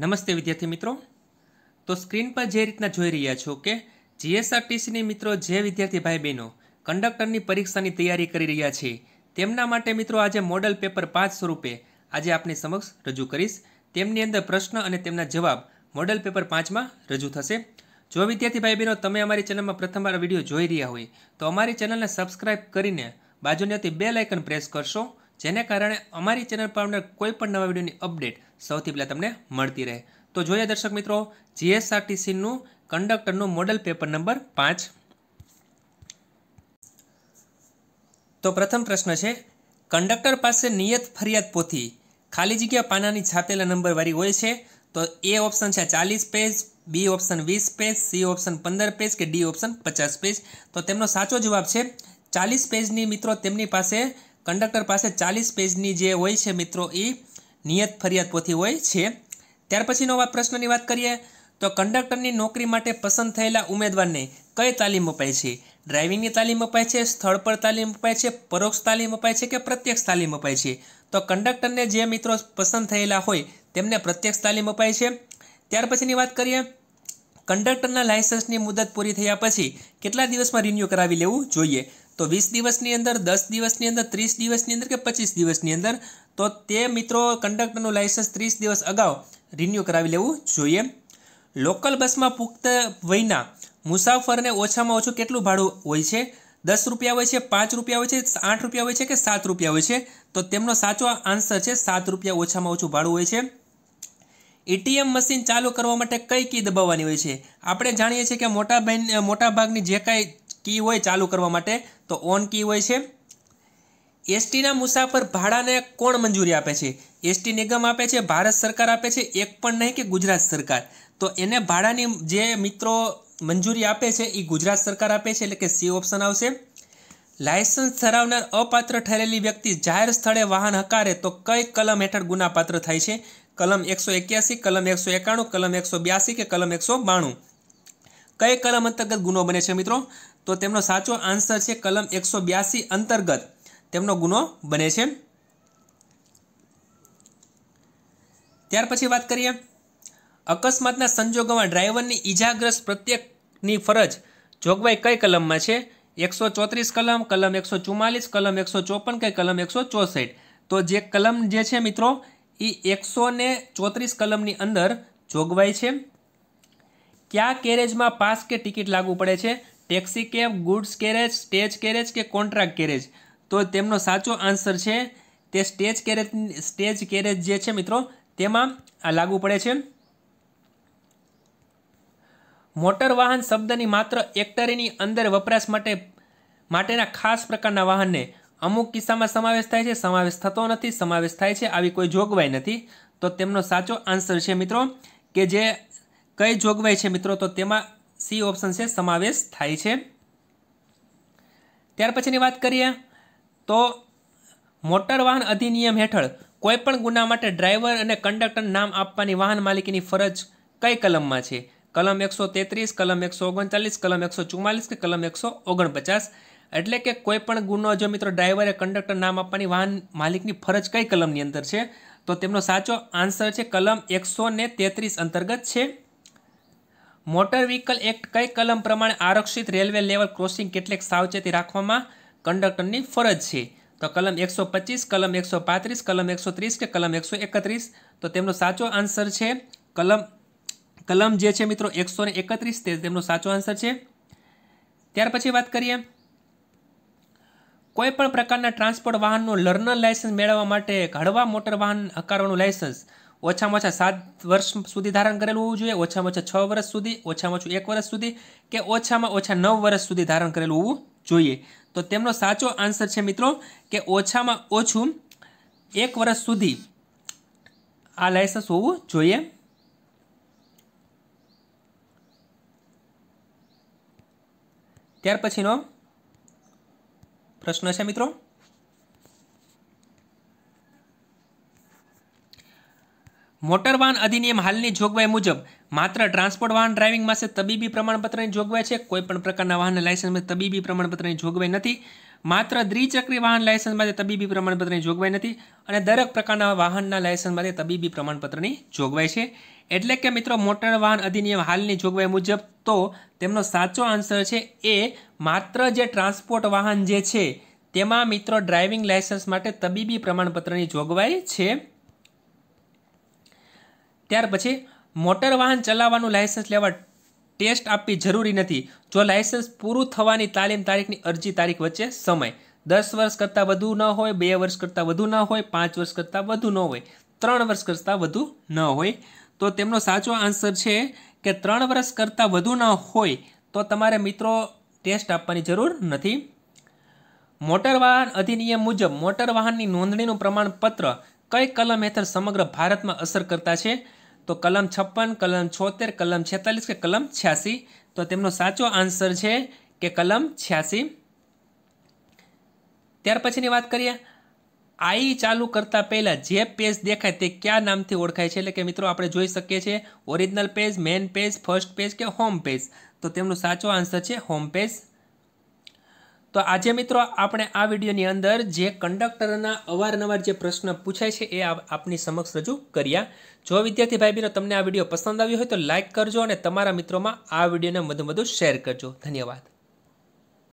નમસ્તે વિદ્યાર્થી મિત્રો તો સ્ક્રીન પર જે રીતના જોઈ રહ્યા છો કે જીએસઆરટીસીની મિત્રો જે વિદ્યાર્થી ભાઈ બહેનો કંડક્ટરની પરીક્ષાની તૈયારી કરી રહ્યા છે તેમના માટે મિત્રો આજે મોડલ પેપર પાંચ સ્વરૂપે આજે આપની સમક્ષ રજૂ કરીશ તેમની અંદર પ્રશ્ન અને તેમના જવાબ મોડલ પેપર પાંચમાં રજૂ થશે જો વિદ્યાર્થી ભાઈ બહેનો તમે અમારી ચેનલમાં પ્રથમવાર વિડીયો જોઈ રહ્યા હોય તો અમારી ચેનલને સબસ્ક્રાઇબ કરીને બાજુની હતી બે લાઇકન પ્રેસ કરશો જેને કારણે અમારી ચેનલ પર અમને કોઈ પણ નવા વિડીયોની અપડેટ સૌથી પહેલાં તમને મળતી રહે તો જોઈએ દર્શક મિત્રો જીએસઆરટીસીનું કંડક્ટરનું મોડલ પેપર નંબર પાંચ તો પ્રથમ પ્રશ્ન છે કંડક્ટર પાસે નિયત ફરિયાદ પોથી ખાલી જગ્યા પાનાની છાપેલા નંબરવાળી હોય છે તો એ ઓપ્શન છે ચાલીસ પેજ બી ઓપ્શન વીસ પેજ સી ઓપ્શન પંદર પેજ કે ડી ઓપ્શન પચાસ પેજ તો તેમનો સાચો જવાબ છે ચાલીસ પેજની મિત્રો તેમની પાસે કંડક્ટર પાસે ચાલીસ પેજની જે હોય છે મિત્રો એ નિયત ફરિયાદ પોથી હોય છે ત્યાર પછીનો પ્રશ્નની વાત કરીએ તો કંડક્ટરની નોકરી માટે પસંદ થયેલા ઉમેદવારને કઈ તાલીમ અપાય છે ડ્રાઇવિંગની તાલીમ અપાય છે સ્થળ પર તાલીમ અપાય છે પરોક્ષ તાલીમ અપાય છે કે પ્રત્યક્ષ તાલીમ અપાય છે તો કંડક્ટરને જે મિત્રો પસંદ થયેલા હોય તેમને પ્રત્યક્ષ તાલીમ અપાય છે ત્યાર પછીની વાત કરીએ કંડક્ટરના લાયસન્સની મુદત પૂરી થયા પછી કેટલા દિવસમાં રિન્યૂ કરાવી લેવું જોઈએ તો વીસ દિવસની અંદર દસ દિવસની અંદર ત્રીસ દિવસની અંદર કે પચીસ દિવસની અંદર તો તે મિત્રો કંડક્ટરનું લાઇસન્સ ત્રીસ દિવસ અગાઉ રિન્યૂ કરાવી લેવું જોઈએ લોકલ બસમાં પુખ્ત વયના મુસાફરને ઓછામાં ઓછું કેટલું ભાડું હોય છે દસ રૂપિયા હોય છે પાંચ રૂપિયા હોય છે આઠ રૂપિયા હોય છે કે સાત રૂપિયા હોય છે તો તેમનો સાચો આન્સર છે સાત રૂપિયા ઓછામાં ઓછું ભાડું હોય છે એટીએમ મશીન ચાલુ કરવા માટે કઈ કી દબાવવાની હોય છે આપણે જાણીએ છીએ કે મોટા બહેન મોટાભાગની જે કાંઈ કી હોય ચાલુ કરવા માટે તો ઓન કી હોય છે એસટીના મુસાફર ભાડાને કોણ મંજૂરી આપે છે એસટી નિગમ આપે છે ભારત સરકાર આપે છે એક પણ નહીં કે ગુજરાત સરકાર તો એને ભાડાની જે મિત્રો મંજૂરી આપે છે એ ગુજરાત સરકાર આપે છે એટલે કે સી ઓપ્શન આવશે લાયસન્સ ધરાવનાર અપાત્ર ઠરેલી વ્યક્તિ જાહેર સ્થળે વાહન હકારે તો કઈ કલમ હેઠળ ગુનાપાત્ર થાય છે કલમ એકસો એક્યાસી કલમ એકસો એકાણું કલમ એકસો બ્યાસી કે કલમ એકસો બાણું કઈ કલમ અંતર્ગત ગુનો બને છે મિત્રો તો તેમનો સાચો આન્સર છે કલમ એકસો બ્યાસી અંતર્ગત તેમનો ગુનો બને છે ત્યાર પછી વાત કરીએ અકસ્માતના સંજોગોમાં ડ્રાઈવરની ઈજાગ્રસ્ત પ્રત્યેકની ફરજ જોગવાઈ કઈ કલમમાં છે એકસો ચોત્રીસ કલમ કલમ એકસો ચુમ્માલીસ કલમ એકસો ચોપન કે કલમ એકસો ચોસઠ તો જે કલમ જે છે મિત્રો એ એકસો ને ચોત્રીસ કલમની અંદર જોગવાઈ છે કયા કેરેજમાં પાસ કે ટિકિટ લાગુ પડે છે taxi cab goods carriage stage carriage કે કોન્ટ્રાક્ટ કેરેજ તો તેમનો સાચો આન્સર છે તે સ્ટેજ કેરેજ સ્ટેજ કેરેજ જે છે મિત્રો તેમાં આ લાગુ પડે છે મોટર વાહન શબ્દની માત્ર એક્ટરીની અંદર વપરાશ માટે માટેના ખાસ પ્રકારના વાહનને અમુક કિસ્સામાં સમાવેશ થાય છે સમાવેશ થતો નથી સમાવેશ થાય છે આવી કોઈ જોગવાઈ નથી તો તેમનો સાચો આન્સર છે મિત્રો કે જે કઈ જોગવાઈ છે મિત્રો તો તેમાં સી ઓપ્શન છે સમાવેશ થાય છે ત્યાર પછીની વાત કરીએ તો મોટર વાહન અધિનિયમ હેઠળ કોઈપણ ગુના માટે ડ્રાઈવર અને કંડક્ટર નામ આપવાની વાહન માલિકીની ફરજ કઈ કલમમાં છે કલમ એકસો તેત્રીસ કલમ એકસો ઓગણચાલીસ કલમ એકસો ચુમ્માલીસ કે કલમ એકસો ઓગણપચાસ એટલે કે કોઈપણ ગુનો જો મિત્રો ડ્રાઈવરે કંડક્ટર નામ આપવાની વાહન માલિકની ફરજ કઈ કલમની અંદર છે તો તેમનો સાચો આન્સર છે કલમ એકસો ને તેત્રીસ અંતર્ગત છે મોટર વ્હીકલ એક્ટ કઈ કલમ પ્રમાણે આરક્ષિત રેલવે લેવલ ક્રોસિંગ કેટલીક સાવચેતી રાખવામાં કંડક્ટરની ફરજ છે તો કલમ એકસો પચીસ કલમ એકસો પાંત્રીસ કલમ એકસો ત્રીસ કે કલમ એકસો એકત્રીસ તો તેમનો સાચો આન્સર છે કલમ કલમ જે છે મિત્રો એકસો ને એકત્રીસ તે તેમનો સાચો આન્સર છે ત્યાર પછી વાત કરીએ કોઈપણ પ્રકારના ટ્રાન્સપોર્ટ વાહનનું લર્નર લાયસન્સ મેળવવા માટે હળવા મોટર વાહન હકારવાનું લાયસન્સ ઓછામાં ઓછા સાત વર્ષ સુધી ધારણ કરેલું હોવું જોઈએ ઓછામાં ઓછા છ વર્ષ સુધી ઓછામાં ઓછું એક વર્ષ સુધી કે ઓછામાં ઓછા નવ વર્ષ સુધી ધારણ કરેલું હોવું જોઈએ તો તેમનો સાચો આન્સર છે મિત્રો કે ઓછામાં ઓછું એક વર્ષ સુધી આ લાયસન્સ હોવું જોઈએ ત્યાર પછીનો પ્રશ્ન છે મિત્રો મોટર વાહન અધિનિયમ હાલની જોગવાઈ મુજબ માત્ર ટ્રાન્સપોર્ટ વાહન ડ્રાઇવિંગ માસે તબીબી પ્રમાણપત્રની જોગવાઈ છે કોઈપણ પ્રકારના વાહન લાયસન્સમાં તબીબી પ્રમાણપત્રની જોગવાઈ નથી માત્ર દ્વિચક્રી વાહન લાયસન્સ માટે તબીબી પ્રમાણપત્રની જોગવાઈ નથી અને દરેક પ્રકારના વાહનના લાયસન્સ માટે તબીબી પ્રમાણપત્રની જોગવાઈ છે એટલે કે મિત્રો મોટર વાહન અધિનિયમ હાલની જોગવાઈ મુજબ તો તેમનો સાચો આન્સર છે એ માત્ર જે ટ્રાન્સપોર્ટ વાહન જે છે તેમાં મિત્રો ડ્રાઇવિંગ લાયસન્સ માટે તબીબી પ્રમાણપત્રની જોગવાઈ છે ત્યાર પછી મોટર વાહન ચલાવવાનું લાયસન્સ લેવા ટેસ્ટ આપવી જરૂરી નથી જો લાયસન્સ પૂરું થવાની તાલીમ તારીખની અરજી તારીખ વચ્ચે સમય દસ વર્ષ કરતાં વધુ ન હોય બે વર્ષ કરતાં વધુ ન હોય પાંચ વર્ષ કરતાં વધુ ન હોય ત્રણ વર્ષ કરતાં વધુ ન હોય તો તેમનો સાચો આન્સર છે કે ત્રણ વર્ષ કરતાં વધુ ન હોય તો તમારે મિત્રો ટેસ્ટ આપવાની જરૂર નથી મોટર વાહન અધિનિયમ મુજબ મોટર વાહનની નોંધણીનું પ્રમાણપત્ર કઈ કલમ હેઠળ સમગ્ર ભારતમાં અસર કરતા છે તો કલમ છપ્પન કલમ છોતેર કલમ છેતાલીસ કે કલમ છ્યાસી તો તેમનો સાચો આન્સર છે કે કલમ છ્યાસી ત્યાર પછીની વાત કરીએ આઈ ચાલુ કરતાં પહેલાં જે પેજ દેખાય તે કયા નામથી ઓળખાય છે એટલે કે મિત્રો આપણે જોઈ શકીએ છીએ original page main page first page કે હોમ પેજ તો તેમનો સાચો આન્સર છે હોમ પેજ તો આજે મિત્રો આપણે આ વિડીયોની અંદર જે કંડક્ટરના અવારનવાર જે પ્રશ્ન પૂછાય છે એ આપની સમક્ષ રજૂ કર્યા જો વિદ્યાર્થી ભાઈ બહેનો તમને આ વિડીયો પસંદ આવ્યો હોય તો લાઇક કરજો અને તમારા મિત્રોમાં આ વિડીયોને મધુ મધુ શેર કરજો ધન્યવાદ